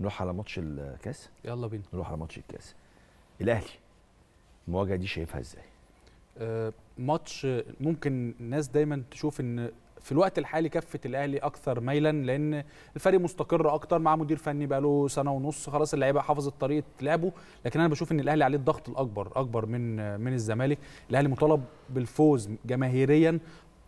نروح على ماتش الكاس يلا بينا نروح على ماتش الكاس الاهلي المواجهه دي شايفها ازاي آه ماتش ممكن الناس دايما تشوف ان في الوقت الحالي كفه الاهلي اكثر ميلا لان الفريق مستقر اكتر مع مدير فني بقى له سنه ونص خلاص اللعيبه حافظت طريقه لعبه لكن انا بشوف ان الاهلي عليه الضغط الاكبر اكبر من من الزمالك الاهلي مطالب بالفوز جماهيريا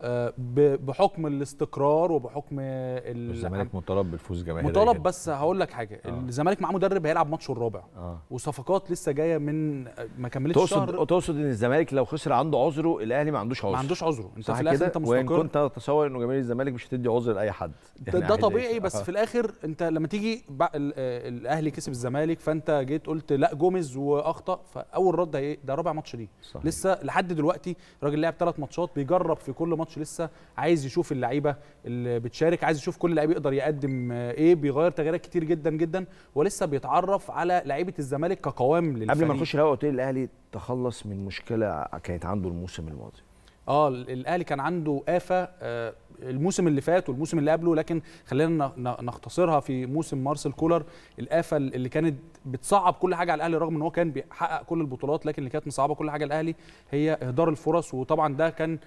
آه، بحكم الاستقرار وبحكم الزمالك مطالب بالفوز جماهيري مطالب بس هقول لك حاجه آه. الزمالك معاه مدرب هيلعب ماتشه الرابع آه. وصفقات لسه جايه من آه، ما كملتش تقصد شهر. تقصد ان الزمالك لو خسر عنده عذره الاهلي ما عندوش عذر ما عندوش عذره انت في الاخر انت مستقر وان كنت اتصور انه جماهير الزمالك مش هتدي عذر لاي حد ده, يعني ده طبيعي بس آه. في الاخر انت لما تيجي آه، الاهلي كسب الزمالك فانت جيت قلت لا جوميز واخطا فاول رد ده رابع ماتش ليه لسه لحد دلوقتي الراجل لعب ثلاث ماتشات بيجرب في كل ماتش الماتش لسه عايز يشوف اللعيبه اللي بتشارك عايز يشوف كل لعيب يقدر يقدم آه، ايه بيغير تغييرات كتير جدا جدا ولسه بيتعرف على لعيبه الزمالك كقوام للفريق قبل ما نخش الهوا قلت الاهلي تخلص من مشكله كانت عنده الموسم الماضي اه الاهلي كان عنده آفة آه الموسم اللي فات والموسم اللي قبله لكن خلينا نختصرها في موسم مارسيل كولر الآفة اللي كانت بتصعب كل حاجة على الأهلي رغم ان هو كان بيحقق كل البطولات لكن اللي كانت مصعبة كل حاجة على الأهلي هي إهدار الفرص وطبعا ده كان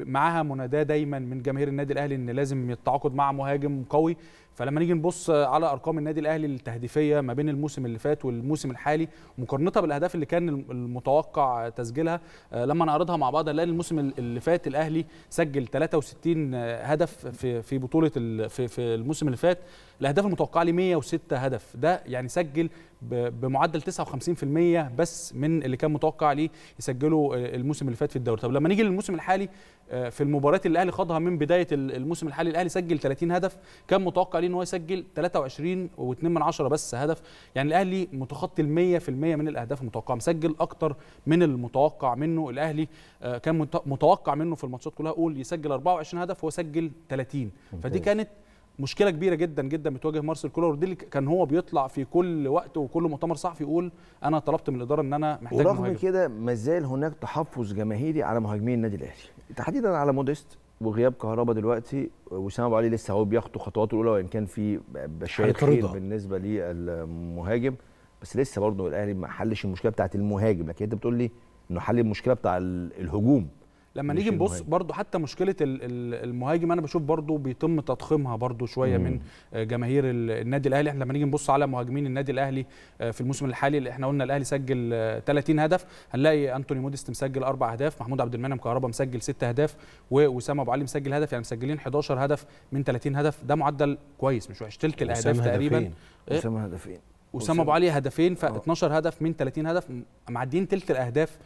معاها مناداة دايما من جماهير النادي الأهلي ان لازم يتعاقد مع مهاجم قوي فلما نيجي نبص على ارقام النادي الاهلي التهديفيه ما بين الموسم اللي فات والموسم الحالي مقارنتها بالاهداف اللي كان المتوقع تسجيلها آه، لما نعرضها مع بعض هنلاقي الموسم اللي فات الاهلي سجل 63 هدف في في بطوله في, في الموسم اللي فات الاهداف المتوقعه ليه 106 هدف ده يعني سجل بمعدل 59% بس من اللي كان متوقع ليه يسجله الموسم اللي فات في الدوري طب لما نيجي للموسم الحالي آه، في المباريات اللي الاهلي خاضها من بدايه الموسم الحالي الاهلي سجل 30 هدف كان متوقع ليه ان هو يسجل 23 و2 من بس هدف يعني الاهلي متخطي ال 100% من الاهداف المتوقعه مسجل اكتر من المتوقع منه الاهلي آه، كان متوقع منه في الماتشات كلها قول يسجل 24 هدف هو سجل 30 فدي كانت مشكله كبيره جدا جدا بتواجه مارسيل كولر ودي اللي كان هو بيطلع في كل وقت وكل مؤتمر صحفي يقول انا طلبت من الاداره ان انا محتاج ورغم كده ما زال هناك تحفظ جماهيري على مهاجمين النادي الاهلي تحديدا على موديست وغياب كهربا دلوقتي وسام ابو علي لسه هو بياخد خطواته الاولى وان كان في بشاير خير بالنسبه للمهاجم بس لسه برضه الاهلي ما حلش المشكله بتاعه المهاجم لكن انت بتقول لي انه حل المشكله بتاع الهجوم لما نيجي نبص برضو حتى مشكله المهاجم انا بشوف برضو بيتم تضخيمها برضو شويه مم. من آه، جماهير النادي الاهلي احنا لما نيجي نبص على مهاجمين النادي الاهلي آه، في الموسم الحالي اللي احنا قلنا الاهلي سجل 30 آه، هدف هنلاقي انتوني موديست مسجل اربع اهداف محمود عبد المنعم كهربا مسجل ست اهداف واسامه ابو علي مسجل هدف يعني مسجلين 11 هدف من 30 هدف ده معدل كويس مش وحش تلت الاهداف تقريبا اسامه هدفين إيه؟ اسامه ابو علي هدفين ف 12 هدف من 30 هدف معديين تلت الاهداف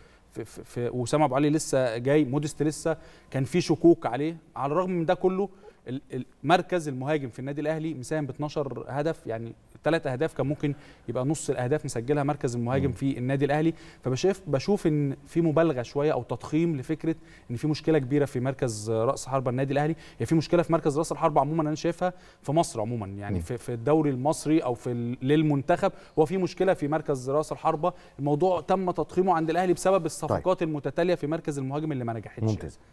في, في, في وسام ابو علي لسه جاي مودست لسه كان في شكوك عليه على الرغم من ده كله مركز المهاجم في النادي الاهلي مساهم ب 12 هدف يعني ثلاث اهداف كان ممكن يبقى نص الاهداف مسجلها مركز المهاجم م. في النادي الاهلي فبشوف بشوف ان في مبالغه شويه او تضخيم لفكره ان في مشكله كبيره في مركز راس حربه النادي الاهلي هي يعني في مشكله في مركز راس الحربه عموما انا شايفها في مصر عموما يعني م. في, في الدوري المصري او في للمنتخب هو في مشكله في مركز راس الحربه الموضوع تم تضخيمه عند الاهلي بسبب طيب. الصفقات طيب. المتتاليه في مركز المهاجم اللي ما نجحتش ممتاز